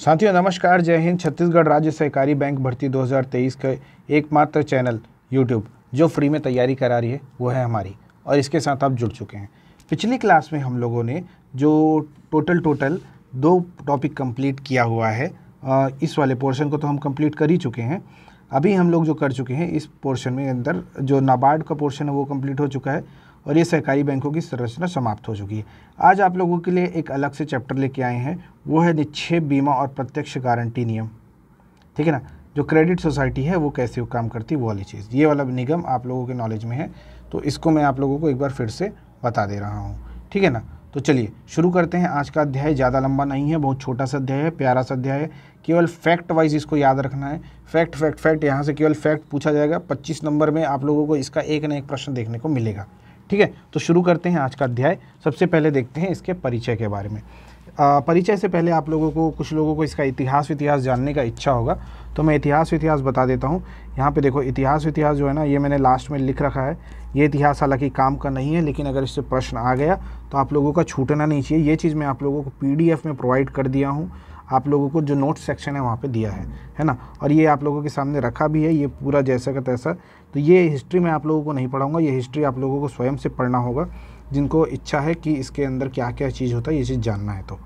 साथियों नमस्कार जय हिंद छत्तीसगढ़ राज्य सहकारी बैंक भर्ती 2023 का एकमात्र चैनल यूट्यूब जो फ्री में तैयारी करा रही है वो है हमारी और इसके साथ आप जुड़ चुके हैं पिछली क्लास में हम लोगों ने जो टोटल टोटल दो टॉपिक कंप्लीट किया हुआ है इस वाले पोर्शन को तो हम कंप्लीट कर ही चुके हैं अभी हम लोग जो कर चुके हैं इस पोर्शन में अंदर जो नाबार्ड का पोर्शन है वो कम्प्लीट हो चुका है और ये सहकारी बैंकों की संरचना समाप्त हो चुकी है आज आप लोगों के लिए एक अलग से चैप्टर लेके आए हैं वो है निक्षेप बीमा और प्रत्यक्ष गारंटी नियम ठीक है ना जो क्रेडिट सोसाइटी है वो कैसे काम करती है वो वाली चीज़ ये वाला निगम आप लोगों के नॉलेज में है तो इसको मैं आप लोगों को एक बार फिर से बता दे रहा हूँ ठीक है ना तो चलिए शुरू करते हैं आज का अध्याय ज़्यादा लंबा नहीं है बहुत छोटा सा अध्याय है प्यारा सा अध्याय है केवल फैक्ट वाइज इसको याद रखना है फैक्ट फैक्ट फैक्ट यहाँ से केवल फैक्ट पूछा जाएगा 25 नंबर में आप लोगों को इसका एक ना एक प्रश्न देखने को मिलेगा ठीक है तो शुरू करते हैं आज का अध्याय सबसे पहले देखते हैं इसके परिचय के बारे में परिचय से पहले आप लोगों को कुछ लोगों को इसका इतिहास इतिहास जानने का इच्छा होगा तो मैं इतिहास इतिहास बता देता हूँ यहाँ पे देखो इतिहास इतिहास जो है ना ये मैंने लास्ट में लिख रखा है ये इतिहास हालांकि काम का नहीं है लेकिन अगर इससे प्रश्न आ गया तो आप लोगों का छूटना नहीं चाहिए ये चीज़ मैं आप लोगों को पी में प्रोवाइड कर दिया हूँ आप लोगों को जो नोट सेक्शन है वहाँ पे दिया है है ना और ये आप लोगों के सामने रखा भी है ये पूरा जैसा का तैसा तो ये हिस्ट्री मैं आप लोगों को नहीं पढ़ाऊँगा ये हिस्ट्री आप लोगों को स्वयं से पढ़ना होगा जिनको इच्छा है कि इसके अंदर क्या क्या चीज़ होता है ये चीज़ जानना है तो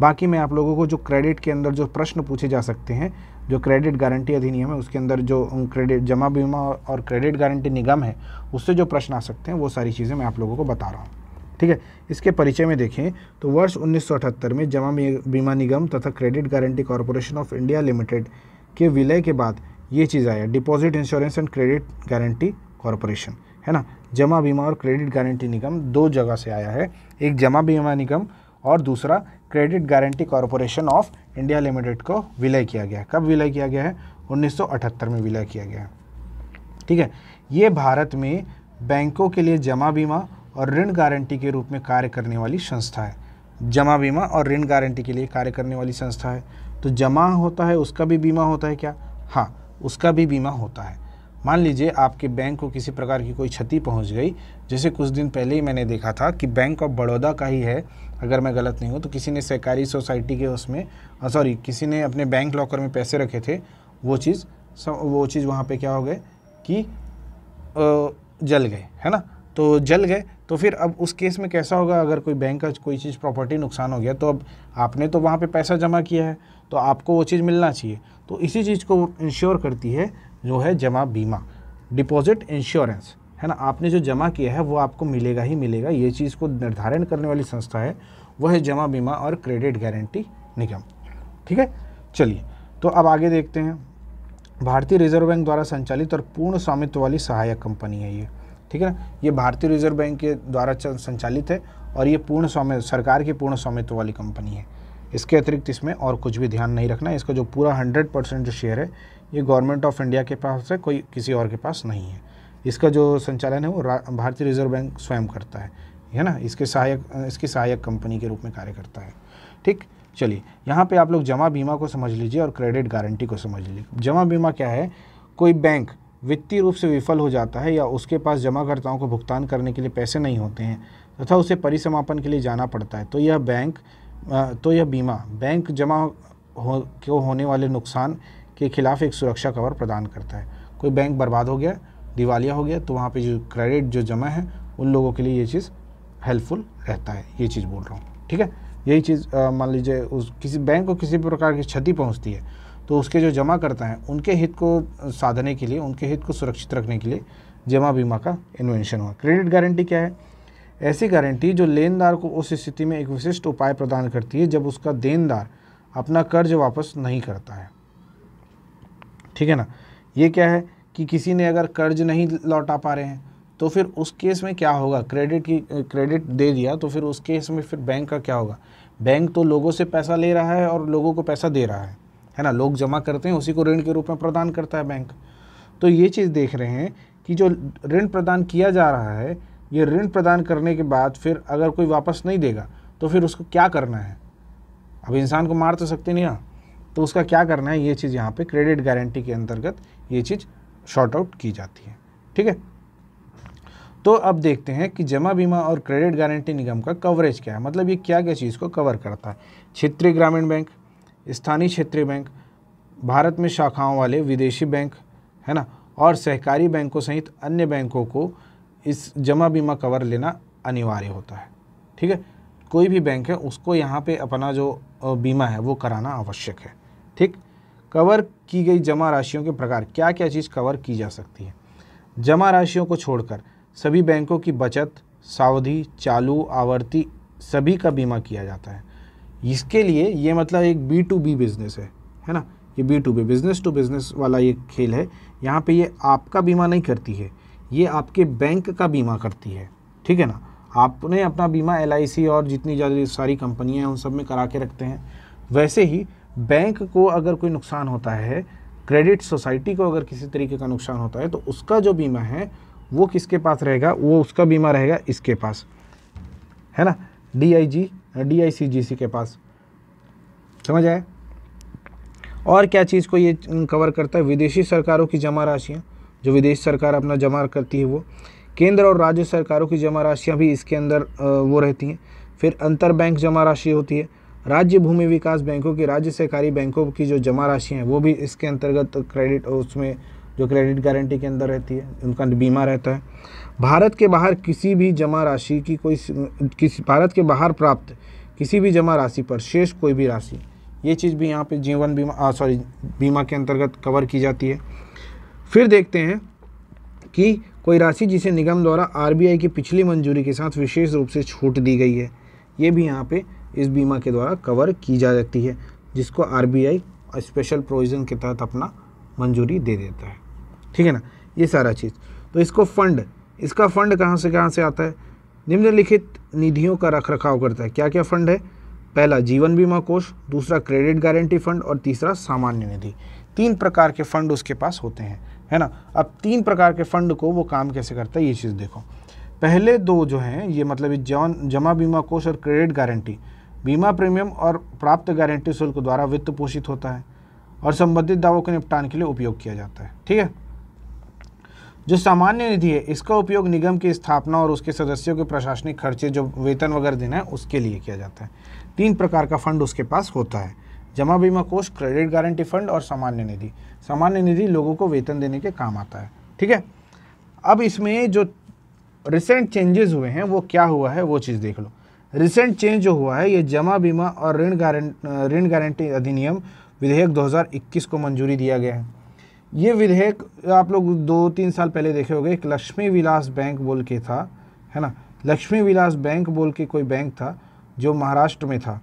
बाकी मैं आप लोगों को जो क्रेडिट के अंदर जो प्रश्न पूछे जा सकते हैं जो क्रेडिट गारंटी अधिनियम है उसके अंदर जो क्रेडिट जमा बीमा और क्रेडिट गारंटी निगम है उससे जो प्रश्न आ सकते हैं वो सारी चीज़ें मैं आप लोगों को बता रहा हूँ ठीक है इसके परिचय में देखें तो वर्ष 1978 में जमा बीमा निगम तथा credit guarantee corporation of India limited के विलय के बाद ये चीज़ आया deposit insurance and credit guarantee corporation है ना जमा बीमा और क्रेडिट गारंटी निगम दो जगह से आया है एक जमा बीमा निगम और दूसरा credit guarantee corporation of India limited को विलय किया गया कब विलय किया गया है 1978 में विलय किया गया ठीक है ये भारत में बैंकों के लिए जमा बीमा और ऋण गारंटी के रूप में कार्य करने वाली संस्था है जमा बीमा और ऋण गारंटी के लिए कार्य करने वाली संस्था है तो जमा होता है उसका भी बीमा होता है क्या हाँ उसका भी बीमा होता है मान लीजिए आपके बैंक को किसी प्रकार की कोई क्षति पहुंच गई जैसे कुछ दिन पहले ही मैंने देखा था कि बैंक ऑफ बड़ौदा का ही है अगर मैं गलत नहीं हूँ तो किसी ने सहकारी सोसाइटी के उसमें सॉरी किसी ने अपने बैंक लॉकर में पैसे रखे थे वो चीज़ वो चीज़ वहाँ पर क्या हो गए कि जल गए है ना तो जल गए तो फिर अब उस केस में कैसा होगा अगर कोई बैंक का कोई चीज़ प्रॉपर्टी नुकसान हो गया तो अब आपने तो वहाँ पे पैसा जमा किया है तो आपको वो चीज़ मिलना चाहिए तो इसी चीज़ को इंश्योर करती है जो है जमा बीमा डिपॉजिट इंश्योरेंस है ना आपने जो जमा किया है वो आपको मिलेगा ही मिलेगा ये चीज़ को निर्धारण करने वाली संस्था है वह है जमा बीमा और क्रेडिट गारंटी निगम ठीक है चलिए तो अब आगे देखते हैं भारतीय रिजर्व बैंक द्वारा संचालित और पूर्ण स्वामित्व वाली सहायक कंपनी है ये ठीक है ना ये भारतीय रिजर्व बैंक के द्वारा संचालित है और ये पूर्ण स्वामित्व सरकार की पूर्ण स्वामित्व वाली कंपनी है इसके अतिरिक्त इसमें और कुछ भी ध्यान नहीं रखना है इसका जो पूरा हंड्रेड परसेंट जो शेयर है ये गवर्नमेंट ऑफ इंडिया के पास है कोई किसी और के पास नहीं है इसका जो संचालन है वो भारतीय रिजर्व बैंक स्वयं करता है है ना इसके सहायक इसकी सहायक कंपनी के रूप में कार्य करता है ठीक चलिए यहाँ पे आप लोग जमा बीमा को समझ लीजिए और क्रेडिट गारंटी को समझ लीजिए जमा बीमा क्या है कोई बैंक वित्तीय रूप से विफल हो जाता है या उसके पास जमाकर्ताओं को भुगतान करने के लिए पैसे नहीं होते हैं तथा उसे परिसमापन के लिए जाना पड़ता है तो यह बैंक तो यह बीमा बैंक जमा हो को होने वाले नुकसान के खिलाफ एक सुरक्षा कवर प्रदान करता है कोई बैंक बर्बाद हो गया दिवालिया हो गया तो वहाँ पे जो क्रेडिट जो जमा है उन लोगों के लिए ये चीज़ हेल्पफुल रहता है ये चीज़ बोल रहा हूँ ठीक है यही चीज़ मान लीजिए उस किसी बैंक को किसी भी प्रकार की क्षति पहुँचती है तो उसके जो जमा करता है उनके हित को साधने के लिए उनके हित को सुरक्षित रखने के लिए जमा बीमा का इन्वेंशन हुआ क्रेडिट गारंटी क्या है ऐसी गारंटी जो लेनदार को उस स्थिति में एक विशिष्ट उपाय प्रदान करती है जब उसका देनदार अपना कर्ज वापस नहीं करता है ठीक है ना ये क्या है कि किसी ने अगर कर्ज नहीं लौटा पा रहे हैं तो फिर उस केस में क्या होगा क्रेडिट की क्रेडिट दे दिया तो फिर उस केस में फिर बैंक का क्या होगा बैंक तो लोगों से पैसा ले रहा है और लोगों को पैसा दे रहा है है ना लोग जमा करते हैं उसी को ऋण के रूप में प्रदान करता है बैंक तो ये चीज़ देख रहे हैं कि जो ऋण प्रदान किया जा रहा है ये ऋण प्रदान करने के बाद फिर अगर कोई वापस नहीं देगा तो फिर उसको क्या करना है अब इंसान को मार तो सकते नहीं ना तो उसका क्या करना है ये चीज़ यहाँ पे क्रेडिट गारंटी के अंतर्गत ये चीज़ शॉर्ट आउट की जाती है ठीक है तो अब देखते हैं कि जमा बीमा और क्रेडिट गारंटी निगम का कवरेज क्या है मतलब ये क्या क्या चीज़ को कवर करता है क्षेत्रीय ग्रामीण बैंक स्थानीय क्षेत्रीय बैंक भारत में शाखाओं वाले विदेशी बैंक है ना और सहकारी बैंकों सहित अन्य बैंकों को इस जमा बीमा कवर लेना अनिवार्य होता है ठीक है कोई भी बैंक है उसको यहाँ पे अपना जो बीमा है वो कराना आवश्यक है ठीक कवर की गई जमा राशियों के प्रकार क्या क्या चीज़ कवर की जा सकती है जमा राशियों को छोड़कर सभी बैंकों की बचत सावधि चालू आवर्ती सभी का बीमा किया जाता है इसके लिए ये मतलब एक बी टू बी बिज़नेस है है ना ये B to B business to business वाला ये खेल है यहाँ पे ये आपका बीमा नहीं करती है ये आपके बैंक का बीमा करती है ठीक है ना आपने अपना बीमा एल और जितनी ज़्यादा सारी कंपनियाँ हैं उन सब में करा के रखते हैं वैसे ही बैंक को अगर कोई नुकसान होता है क्रेडिट सोसाइटी को अगर किसी तरीके का नुकसान होता है तो उसका जो बीमा है वो किसके पास रहेगा वो उसका बीमा रहेगा इसके पास है ना डीआईजी सी हाँ, के पास समझ आए और क्या चीज़ को ये कवर करता है विदेशी सरकारों की जमा राशियाँ जो विदेश सरकार अपना जमा करती है वो केंद्र और राज्य सरकारों की जमा राशियाँ भी इसके अंदर वो रहती हैं फिर अंतर बैंक जमा राशि होती है राज्य भूमि विकास बैंकों की राज्य सहकारी बैंकों की जो जमा राशि हैं वो भी इसके अंतर्गत क्रेडिट उसमें जो क्रेडिट गारंटी के अंदर रहती है उनका बीमा रहता है भारत के बाहर किसी भी जमा राशि की कोई किसी भारत के बाहर प्राप्त किसी भी जमा राशि पर शेष कोई भी राशि ये चीज़ भी यहाँ पे जीवन बीमा सॉरी बीमा के अंतर्गत कवर की जाती है फिर देखते हैं कि कोई राशि जिसे निगम द्वारा आर की पिछली मंजूरी के साथ विशेष रूप से छूट दी गई है ये भी यहाँ पर इस बीमा के द्वारा कवर की जा सकती है जिसको आर स्पेशल प्रोविज़न के तहत अपना मंजूरी दे देता है ठीक है ना ये सारा चीज़ तो इसको फंड इसका फंड कहाँ से कहाँ से आता है निम्नलिखित निधियों का रख रखाव करता है क्या क्या फंड है पहला जीवन बीमा कोष दूसरा क्रेडिट गारंटी फंड और तीसरा सामान्य निधि तीन प्रकार के फंड उसके पास होते हैं है ना अब तीन प्रकार के फंड को वो काम कैसे करता है ये चीज़ देखो पहले दो जो हैं ये मतलब जौन जमा बीमा कोष और क्रेडिट गारंटी बीमा प्रीमियम और प्राप्त गारंटी शुल्क द्वारा वित्त पोषित होता है और संबंधित दावों के निपटान के लिए उपयोग किया जाता है ठीक है जो सामान्य निधि है इसका उपयोग निगम की स्थापना और उसके सदस्यों के प्रशासनिक खर्चे जो वेतन वगैरह देना है उसके लिए किया जाता है तीन प्रकार का फंड उसके पास होता है जमा बीमा कोष क्रेडिट गारंटी फंड और सामान्य निधि सामान्य निधि लोगों को वेतन देने के काम आता है ठीक है अब इसमें जो रिसेंट चेंजेस हुए हैं वो क्या हुआ है वो चीज़ देख लो रिसेंट चेंज जो हुआ है ये जमा बीमा और ऋण गारंट ऋण गारंटी अधिनियम विधेयक 2021 को मंजूरी दिया गया है ये विधेयक आप लोग दो तीन साल पहले देखे होंगे एक लक्ष्मी विलास बैंक बोल के था है ना लक्ष्मी विलास बैंक बोल के कोई बैंक था जो महाराष्ट्र में था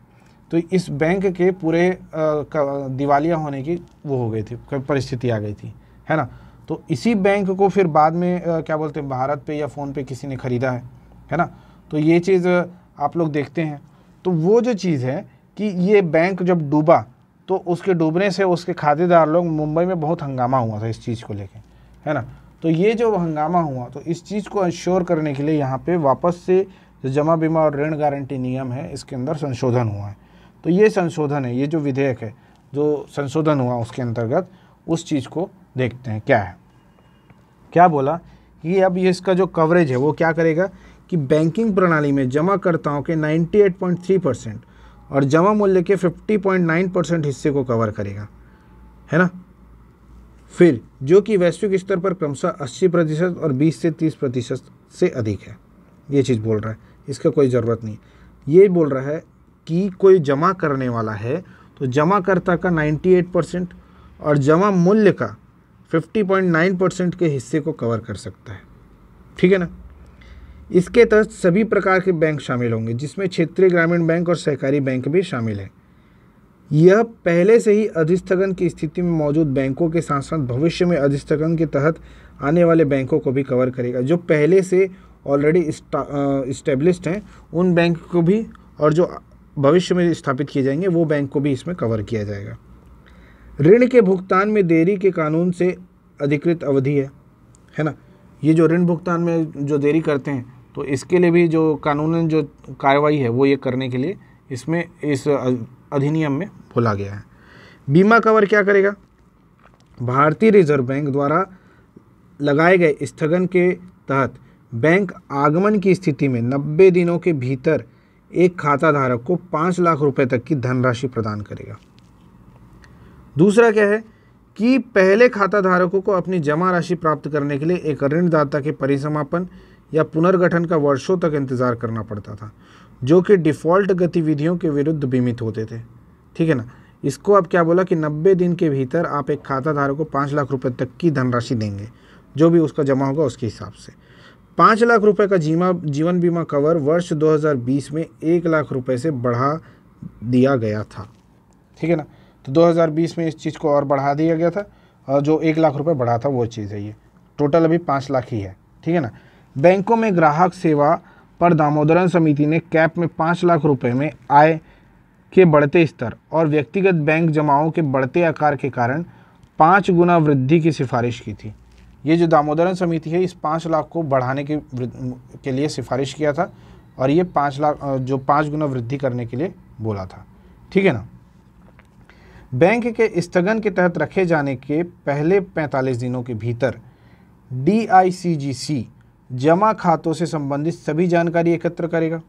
तो इस बैंक के पूरे दिवालिया होने की वो हो गई थी परिस्थिति आ गई थी है ना तो इसी बैंक को फिर बाद में आ, क्या बोलते हैं भारत पे या फ़ोन पे किसी ने ख़रीदा है है ना तो ये चीज़ आप लोग देखते हैं तो वो जो चीज़ है कि ये बैंक जब डूबा तो उसके डूबने से उसके खातेदार लोग मुंबई में बहुत हंगामा हुआ था इस चीज़ को लेकर है ना तो ये जो हंगामा हुआ तो इस चीज़ को इंश्योर करने के लिए यहाँ पे वापस से जो जमा बीमा और ऋण गारंटी नियम है इसके अंदर संशोधन हुआ है तो ये संशोधन है ये जो विधेयक है जो संशोधन हुआ उसके अंतर्गत उस चीज़ को देखते हैं क्या है क्या बोला कि अब ये इसका जो कवरेज है वो क्या करेगा कि बैंकिंग प्रणाली में जमाकर्ताओं के नाइन्टी परसेंट और जमा मूल्य के 50.9 परसेंट हिस्से को कवर करेगा है ना फिर जो कि वैश्विक स्तर पर क्रमशः 80 प्रतिशत और 20 से 30 प्रतिशत से अधिक है ये चीज़ बोल रहा है इसका कोई ज़रूरत नहीं ये बोल रहा है कि कोई जमा करने वाला है तो जमाकर्ता का 98 परसेंट और जमा मूल्य का 50.9 परसेंट के हिस्से को कवर कर सकता है ठीक है ना इसके तहत सभी प्रकार के बैंक शामिल होंगे जिसमें क्षेत्रीय ग्रामीण बैंक और सहकारी बैंक भी शामिल हैं यह पहले से ही अधिस्थगन की स्थिति में मौजूद बैंकों के साथ साथ भविष्य में अधिस्थगन के तहत आने वाले बैंकों को भी कवर करेगा जो पहले से ऑलरेडी इस्टेब्लिश हैं उन बैंक को भी और जो भविष्य में स्थापित किए जाएंगे वो बैंक को भी इसमें कवर किया जाएगा ऋण के भुगतान में देरी के कानून से अधिकृत अवधि है है ना ये जो ऋण भुगतान में जो देरी करते हैं तो इसके लिए भी जो कानून जो कार्रवाई है वो ये करने के लिए इसमें इस अधिनियम में बोला गया है बीमा कवर क्या करेगा भारतीय रिजर्व बैंक द्वारा लगाए गए स्थगन के तहत बैंक आगमन की स्थिति में 90 दिनों के भीतर एक खाता धारक को पाँच लाख रुपए तक की धनराशि प्रदान करेगा दूसरा क्या है कि पहले खाता धारकों को अपनी जमा राशि प्राप्त करने के लिए एक ऋणदाता के परिसमापन या पुनर्गठन का वर्षों तक इंतज़ार करना पड़ता था जो कि डिफ़ॉल्ट गतिविधियों के विरुद्ध बीमित होते थे ठीक है ना इसको आप क्या बोला कि 90 दिन के भीतर आप एक खाता धारक को पाँच लाख रुपए तक की धनराशि देंगे जो भी उसका जमा होगा उसके हिसाब से पाँच लाख रुपए का जीमा जीवन बीमा कवर वर्ष 2020 में एक लाख रुपए से बढ़ा दिया गया था ठीक है ना तो 2020 में इस चीज़ को और बढ़ा दिया गया था और जो एक लाख रुपये बढ़ा था वो चीज़ है ये टोटल अभी पाँच लाख ही है ठीक है ना बैंकों में ग्राहक सेवा पर दामोदरन समिति ने कैप में पाँच लाख रुपए में आय के बढ़ते स्तर और व्यक्तिगत बैंक जमाओं के बढ़ते आकार के कारण पाँच गुना वृद्धि की सिफारिश की थी ये जो दामोदरन समिति है इस पाँच लाख को बढ़ाने के के लिए सिफारिश किया था और ये पाँच लाख जो पाँच गुना वृद्धि करने के लिए बोला था ठीक है ना बैंक के स्थगन के तहत रखे जाने के पहले 45 दिनों के भीतर डी जमा खातों से संबंधित सभी जानकारी एकत्र करेगा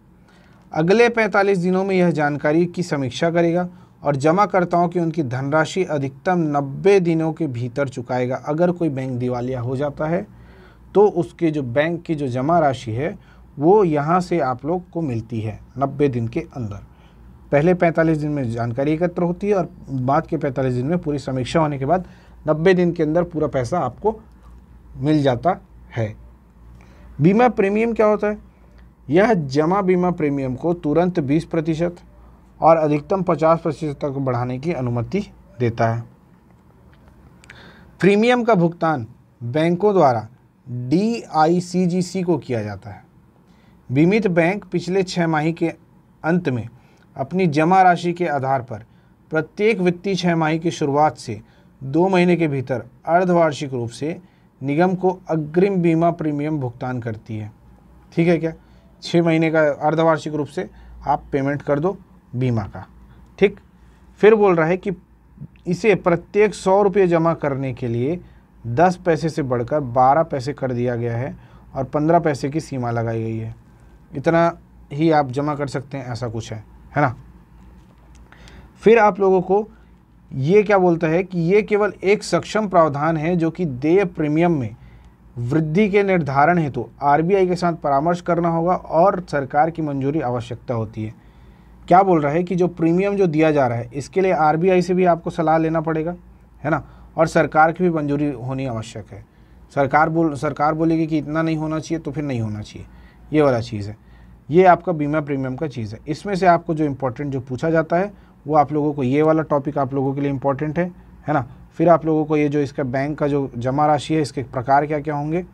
अगले 45 दिनों में यह जानकारी की समीक्षा करेगा और जमाकर्ताओं की उनकी धनराशि अधिकतम 90 दिनों के भीतर चुकाएगा अगर कोई बैंक दिवालिया हो जाता है तो उसके जो बैंक की जो जमा राशि है वो यहाँ से आप लोग को मिलती है 90 दिन के अंदर पहले 45 दिन में जानकारी एकत्र होती है और बाद के 45 दिन में पूरी समीक्षा होने के बाद 90 दिन के अंदर पूरा पैसा आपको मिल जाता है बीमा प्रीमियम क्या होता है यह जमा बीमा प्रीमियम को तुरंत 20 प्रतिशत और अधिकतम 50 प्रतिशत तक बढ़ाने की अनुमति देता है प्रीमियम का भुगतान बैंकों द्वारा डी को किया जाता है बीमित बैंक पिछले छः माह के अंत में अपनी जमा राशि के आधार पर प्रत्येक वित्तीय छः माह की शुरुआत से दो महीने के भीतर अर्धवार्षिक रूप से निगम को अग्रिम बीमा प्रीमियम भुगतान करती है ठीक है क्या छः महीने का अर्धवार्षिक रूप से आप पेमेंट कर दो बीमा का ठीक फिर बोल रहा है कि इसे प्रत्येक सौ रुपये जमा करने के लिए दस पैसे से बढ़कर बारह पैसे कर दिया गया है और पंद्रह पैसे की सीमा लगाई गई है इतना ही आप जमा कर सकते हैं ऐसा कुछ है है ना फिर आप लोगों को ये क्या बोलता है कि ये केवल एक सक्षम प्रावधान है जो कि देय प्रीमियम में वृद्धि के निर्धारण हेतु तो आरबीआई के साथ परामर्श करना होगा और सरकार की मंजूरी आवश्यकता होती है क्या बोल रहा है कि जो प्रीमियम जो दिया जा रहा है इसके लिए आरबीआई से भी आपको सलाह लेना पड़ेगा है ना और सरकार की भी मंजूरी होनी आवश्यक है सरकार बोल सरकार बोलेगी कि इतना नहीं होना चाहिए तो फिर नहीं होना चाहिए ये वाला चीज़ है ये आपका बीमा प्रीमियम का चीज़ है इसमें से आपको जो इम्पोर्टेंट जो पूछा जाता है वो आप लोगों को ये वाला टॉपिक आप लोगों के लिए इम्पोर्टेंट है है ना फिर आप लोगों को ये जो इसका बैंक का जो जमा राशि है इसके प्रकार क्या क्या होंगे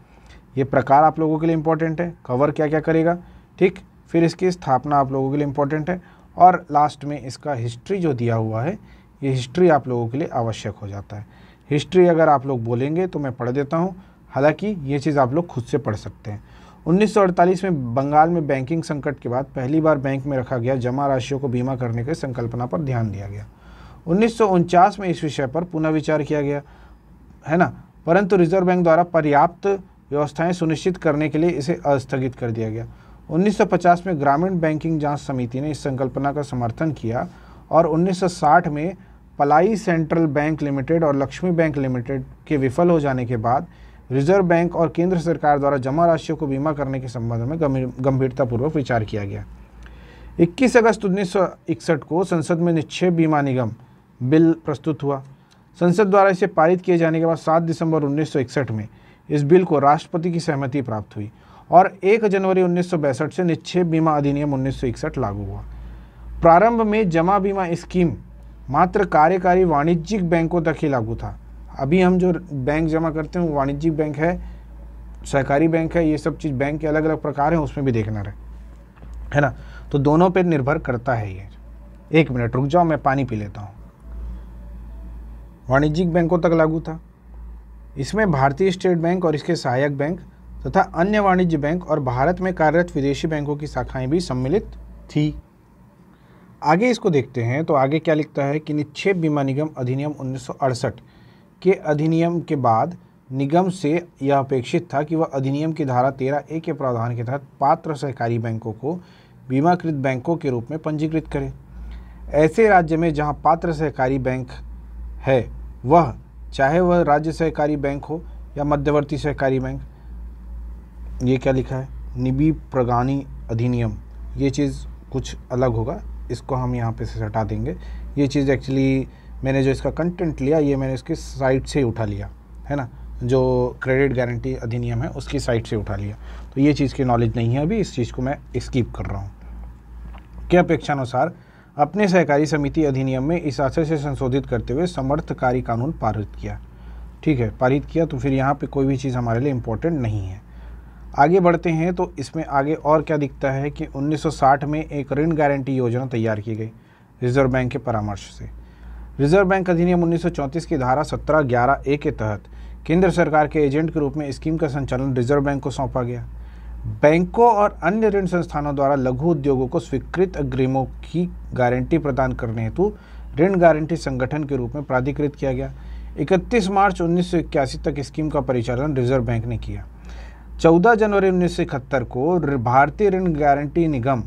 ये प्रकार आप लोगों के लिए इम्पोर्टेंट है कवर क्या क्या करेगा ठीक फिर इसकी स्थापना आप लोगों के लिए इंपॉर्टेंट है और लास्ट में इसका हिस्ट्री जो दिया हुआ है ये हिस्ट्री आप लोगों के लिए आवश्यक हो जाता है हिस्ट्री अगर आप लोग बोलेंगे तो मैं पढ़ देता हूँ हालाँकि ये चीज़ आप लोग खुद से पढ़ सकते हैं 1948 में बंगाल में बैंकिंग संकट के बाद पहली बार बैंक में रखा गया जमा राशियों को बीमा करने की संकल्पना पर ध्यान दिया गया उन्नीस में इस विषय पर पुनः विचार किया गया है ना परंतु रिजर्व बैंक द्वारा पर्याप्त व्यवस्थाएं सुनिश्चित करने के लिए इसे अस्थगित कर दिया गया 1950 में ग्रामीण बैंकिंग जांच समिति ने इस संकल्पना का समर्थन किया और 1960 में पलाई सेंट्रल बैंक लिमिटेड और लक्ष्मी बैंक लिमिटेड के विफल हो जाने के बाद रिजर्व बैंक और केंद्र सरकार द्वारा जमा राशियों को बीमा करने के संबंध में गंभीरतापूर्वक विचार किया गया 21 अगस्त उन्नीस को संसद में निक्षेप बीमा निगम बिल प्रस्तुत हुआ संसद द्वारा इसे पारित किए जाने के बाद 7 दिसंबर 1961 में इस बिल को राष्ट्रपति की सहमति प्राप्त हुई और 1 जनवरी उन्नीस से निक्षेप बीमा अधिनियम उन्नीस लागू हुआ प्रारंभ में जमा बीमा स्कीम मात्र कार्यकारी वाणिज्यिक बैंकों तक ही लागू था अभी हम जो बैंक जमा करते हैं वो वाणिज्यिक बैंक है सहकारी बैंक है ये सब चीज़ बैंक के अलग अलग प्रकार हैं उसमें भी देखना रहे है ना तो दोनों पर निर्भर करता है ये एक मिनट रुक जाओ मैं पानी पी लेता हूँ वाणिज्यिक बैंकों तक लागू था इसमें भारतीय स्टेट बैंक और इसके सहायक बैंक तथा अन्य वाणिज्य बैंक और भारत में कार्यरत विदेशी बैंकों की शाखाएं भी सम्मिलित थी आगे इसको देखते हैं तो आगे क्या लिखता है कि निक्षेप बीमा निगम अधिनियम उन्नीस के अधिनियम के बाद निगम से यह अपेक्षित था कि वह अधिनियम की धारा तेरह ए के प्रावधान के तहत पात्र सहकारी बैंकों को बीमाकृत बैंकों के रूप में पंजीकृत करे ऐसे राज्य में जहां पात्र सहकारी बैंक है वह चाहे वह राज्य सहकारी बैंक हो या मध्यवर्ती सहकारी बैंक ये क्या लिखा है निबी प्रगानी अधिनियम ये चीज़ कुछ अलग होगा इसको हम यहाँ पे से हटा देंगे ये चीज़ एक्चुअली मैंने जो इसका कंटेंट लिया ये मैंने इसकी साइट से उठा लिया है ना जो क्रेडिट गारंटी अधिनियम है उसकी साइट से उठा लिया तो ये चीज़ की नॉलेज नहीं है अभी इस चीज़ को मैं स्कीप कर रहा हूँ के अपेक्षानुसार अपने सहकारी समिति अधिनियम में इस आशय से संशोधित करते हुए समर्थकारी कानून पारित किया ठीक है पारित किया तो फिर यहाँ पे कोई भी चीज़ हमारे लिए इम्पोर्टेंट नहीं है आगे बढ़ते हैं तो इसमें आगे और क्या दिखता है कि 1960 में एक ऋण गारंटी योजना तैयार की गई रिजर्व बैंक के परामर्श से रिजर्व बैंक अधिनियम 1934 की धारा सत्रह ग्यारह ए के तहत केंद्र सरकार के एजेंट के रूप में स्कीम का संचालन रिजर्व बैंक को सौंपा गया बैंकों और अन्य ऋण संस्थानों द्वारा लघु उद्योगों को स्वीकृत अग्रिमों की गारंटी प्रदान करने हेतु ऋण गारंटी संगठन के रूप में प्राधिकृत किया गया 31 मार्च 1981 तक स्कीम का परिचालन रिजर्व बैंक ने किया 14 जनवरी उन्नीस को भारतीय ऋण गारंटी निगम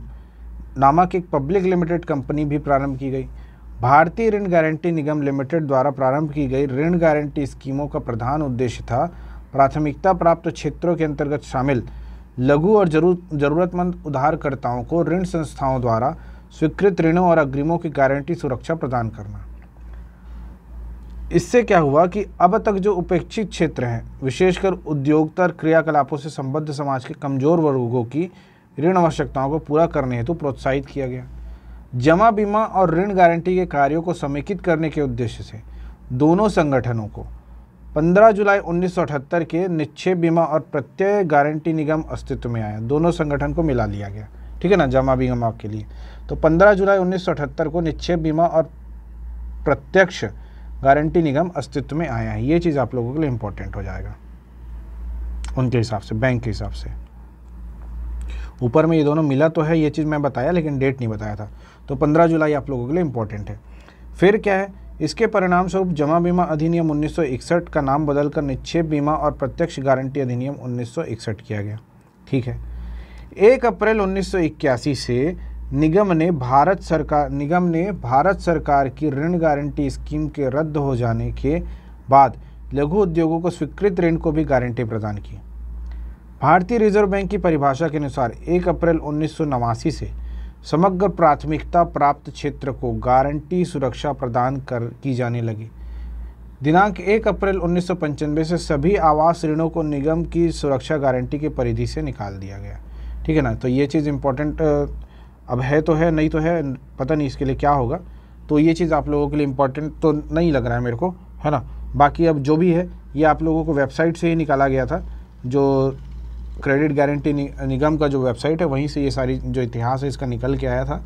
नामक एक पब्लिक लिमिटेड कंपनी भी प्रारंभ की गई भारतीय ऋण गारंटी निगम लिमिटेड द्वारा प्रारंभ की गई ऋण गारंटी स्कीमों का प्रधान उद्देश्य था प्राथमिकता प्राप्त क्षेत्रों के अंतर्गत शामिल लघु और जरूरतमंद उधारकर्ताओं को ऋण संस्थाओं द्वारा स्वीकृत ऋणों और अग्रिमों की गारंटी सुरक्षा प्रदान करना इससे क्या हुआ कि अब तक जो उपेक्षित क्षेत्र हैं विशेषकर उद्योगतर क्रियाकलापों से संबद्ध समाज के कमजोर वर्गों की ऋण आवश्यकताओं को पूरा करने हेतु तो प्रोत्साहित किया गया जमा बीमा और ऋण गारंटी के कार्यों को समेकित करने के उद्देश्य से दोनों संगठनों को 15 जुलाई 1978 के निक्षेप बीमा और प्रत्यय गारंटी निगम अस्तित्व में आया दोनों संगठन को मिला लिया गया ठीक है ना जमा बीमा के लिए तो 15 जुलाई 1978 को निक्षेप बीमा और प्रत्यक्ष गारंटी निगम अस्तित्व में आया है ये चीज़ आप लोगों के लिए इम्पोर्टेंट हो जाएगा उनके हिसाब से बैंक के हिसाब से ऊपर में ये दोनों मिला तो है ये चीज़ मैं बताया लेकिन डेट नहीं बताया था तो 15 जुलाई आप लोगों के लिए इम्पोर्टेंट है फिर क्या है इसके परिणाम स्वरूप जमा बीमा अधिनियम 1961 का नाम बदलकर निक्षेप बीमा और प्रत्यक्ष गारंटी अधिनियम 1961 किया गया ठीक है 1 अप्रैल 1981 से निगम ने भारत सरकार निगम ने भारत सरकार की ऋण गारंटी स्कीम के रद्द हो जाने के बाद लघु उद्योगों को स्वीकृत ऋण को भी गारंटी प्रदान की भारतीय रिजर्व बैंक की परिभाषा के अनुसार 1 अप्रैल उन्नीस से समग्र प्राथमिकता प्राप्त क्षेत्र को गारंटी सुरक्षा प्रदान कर की जाने लगी दिनांक 1 अप्रैल उन्नीस से सभी आवास ऋणों को निगम की सुरक्षा गारंटी के परिधि से निकाल दिया गया ठीक है ना तो ये चीज़ इम्पोर्टेंट अब है तो है नहीं तो है पता नहीं इसके लिए क्या होगा तो ये चीज़ आप लोगों के लिए इम्पोर्टेंट तो नहीं लग रहा है मेरे को है ना बाकी अब जो भी है ये आप लोगों को वेबसाइट से ही निकाला गया था जो क्रेडिट गारंटी निगम का जो वेबसाइट है वहीं से ये सारी जो इतिहास है इसका निकल के आया था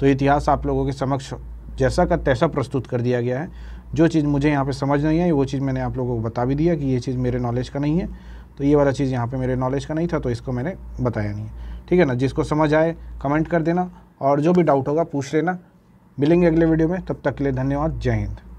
तो इतिहास आप लोगों के समक्ष जैसा का तैसा प्रस्तुत कर दिया गया है जो चीज़ मुझे यहाँ पे समझ नहीं आई वो चीज़ मैंने आप लोगों को बता भी दिया कि ये चीज़ मेरे नॉलेज का नहीं है तो ये वाला चीज़ यहाँ पे मेरे नॉलेज का नहीं था तो इसको मैंने बताया नहीं ठीक है ना जिसको समझ आए कमेंट कर देना और जो भी डाउट होगा पूछ लेना मिलेंगे अगले वीडियो में तब तक के लिए धन्यवाद जय हिंद